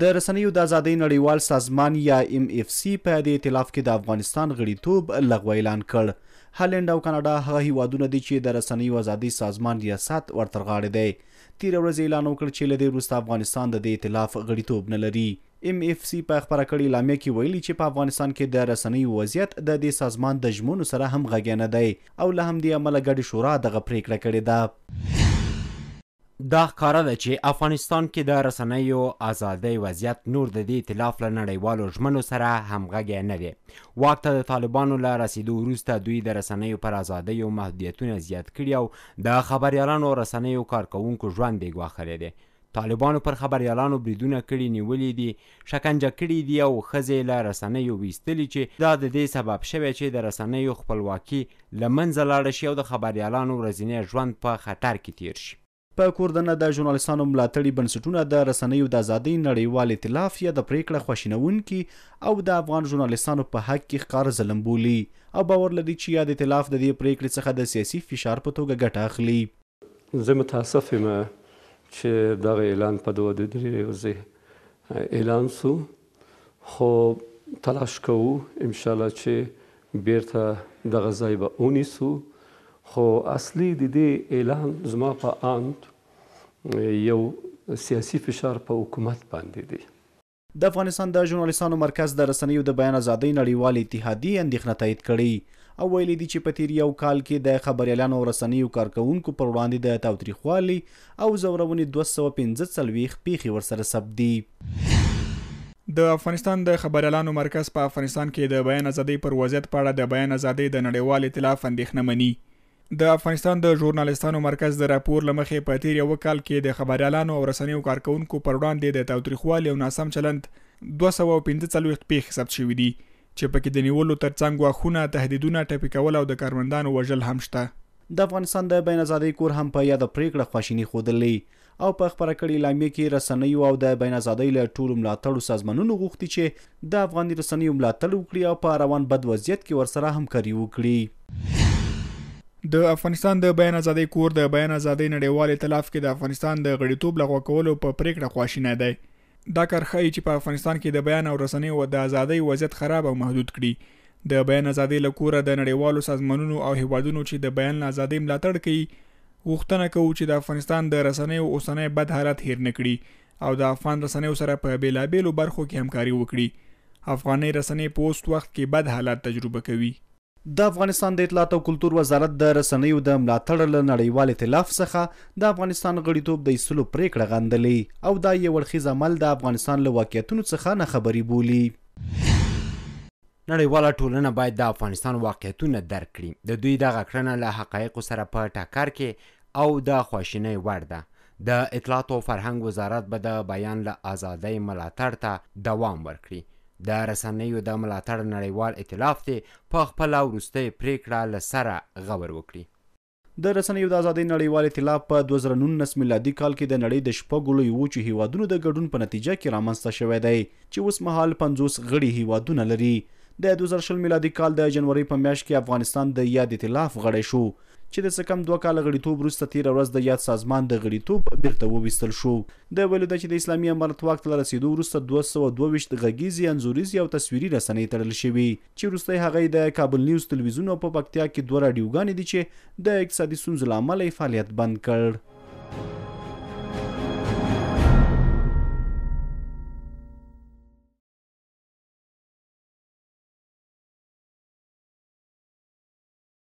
د رسنیو د ازادۍ نړیوال سازمان یا ام اف سی په دې ائتلاف کې د افغانستان غړیتوب لغوه اعلان کړ هالند او کاناډا هغه هیوادونه دي چې د رسنیو ازادۍ سازمان ریاست ورترغاړي دي تیر ورځ اعلان وکړ چې لدې وروسته افغانستان د دې ائتلاف غړیتوب نه لري ام اف سی په خبره کړې اعلامیه کې ویلي چې په افغانستان کې د رسنیو وضعیت د دې سازمان د ژمنو سره هم غږی نه دی او له همدې امله ګډې شورا دغه پریکړه کړې ده دا ښکاره ده چې افغانستان کې د رسنیو ازادۍ وضعیت نور د دې اطلاف له نړیوالو ژمنو سره همغږی نه دی واک ته د طالبانو له رسیدو وروسته دوی د رسنیو پر ازادیو محدودیتونه زیات کړي او د خبریالانو رسنیو کارکوونکو ژوند یې ګواښلی دی طالبانو پر خبریالانو بریدونه کړي نیولې دي شکنجه کړي دي او ښځې له رسنیو ویستلې چې دا د دې سبب شوی چې د رسنیو خپلواکي له منځه لاړه شي او د خبریالانو ورځنی ژوند په خطر کې تیر شي په کوردنه د ژورنالستانو ملاتړي بنسټونه د رسنیو د ازادۍ نړیوال ائتلاف یا د پریکړه خوشینونکې او د افغان ژورنالستانو په حق کې ښکار ظلم بولي او باور لري چې یاد ائتلاف د دې پریکړې څخه د سیاسي فشار په توګه ګټه اخلي زه متاسف یم چې دغه اعلان په دوه درې ورځې اعلان سو خو تلاش کوو ان شاء الله چې بیرته دغه ځای به اونیسو خو اصلي د دې اعلان زما په اند یو سیاسي فشار په حکومت باندې دی د افغانستان د ژورنالیستانو مرکز د رسنیو د بیان ازادۍ نړیوال اتحادیه اندېښنه تایید کړې او ویلي دي چې په تیر یو کال کې د خبريالانو او رسنیو کارکونکو پر وړاندې د تاوتریخوالي او زورونې 215 سلويخ پیخي ورسره سب دي د افغانستان د خبريالانو مرکز په افغانستان کې د بیان ازادۍ پر وضعیت په اړه د بیان ازادۍ د نړیوال ائتلاف اندېښنه مني د افغانستان د ژورنالستانو مرکز د راپور لمخې په تیر یو کال کې د خبريالانو او رسنیو کارکونکو پر وړاندې د تاوتریخوالي او ناسم چلند 215 پیښې ثبت شوې دي چې پکې د نیولو ترڅنګ واخونه تهدیدونه ټپي کول او د کارمندانو وژل هم شته د افغانستان د بین ازادۍ کور هم په یاد پریکړه خوشینی خودلې او په خبره کړي اعلامیه کې رسنیو او د بین ازادۍ له ټولو ملاتړو سازمانونو غوښتي چې د افغاني رسنیو ملاتړ وکړي او په روان بد وضعیت کې ورسره همکاري وکړي د افغانستان د بیان ازادي کور د بیان ازادي نړیوال ائتلاف کې د افغانستان د غړیتوب لغوه کولو په پریکړه خواشینه دی دا کار خایي چې په افغانستان کې د بیان او رسنۍ او د ازادي وضعیت خراب او محدود کړي د بیان ازادي لکوره د نړیوالو سازمانونو او هیوادونو چې د بیان ازادي ملاتړ کوي وغوښتنه کوي چې د افغانستان د رسنۍ او اوسنۍ بد حالت هیر نکړي او د افغان رسنۍ سره په بیلابیلو برخو کې همکاري وکړي افغاني رسنۍ په اوس وخت کې بد حالت تجربه کوي د افغانستان د اطلاعات او کلتور وزارت د رسنیو د ملاتړ له نړیوال ائتلاف څخه د افغانستان غړیتوب د ایسلو پریکړه غندلې او دا یو ورخیز عمل د افغانستان له واقعیتونو څخه نه خبري بولی نړیواله ټولنه باید د افغانستان واقعیتونه درک کړي د دوی دغه کړنه له حقایقو سره په ټکر کې او د خواشینۍ وړ ده د اطلاعات او فرهنګ وزارت به د بیان له ازادۍ ملاتړ ته دوام ورکړي د رسنیو د ملاتړ نړیوال ائتلاف دې په خپله وروستۍ پریکړه له سره غور وکړي د رسنیو د ازادۍ نړیوال ائتلاف په 2019 میلادي کال کې د نړۍ د شپږو لوی وچو هیوادونو د ګډون په نتیجه کې رامنځته شوی دی چې اوس مهال 50 غړي هیوادونه لري د 2020 میلادي کال د جنوري په میاشت کې افغانستان د یاد ائتلاف غړی شو چې د سکم دوه کال غړیتوب وروسته تیر ورځ د یاد سازمان د غړیتوب بیرته وویستل شو د ولیده چې د اسلامي امارت وخت له رسیدو وروسته 222 غږیزي انزوريزي او تصویري رسنۍ تړل شوي چې وروسته هغه د کابل نیوز تلویزیون او په پکتیا کې دوه راډیوګانې دي چې د اقتصادي ستونزو لامل فعالیت بند کړ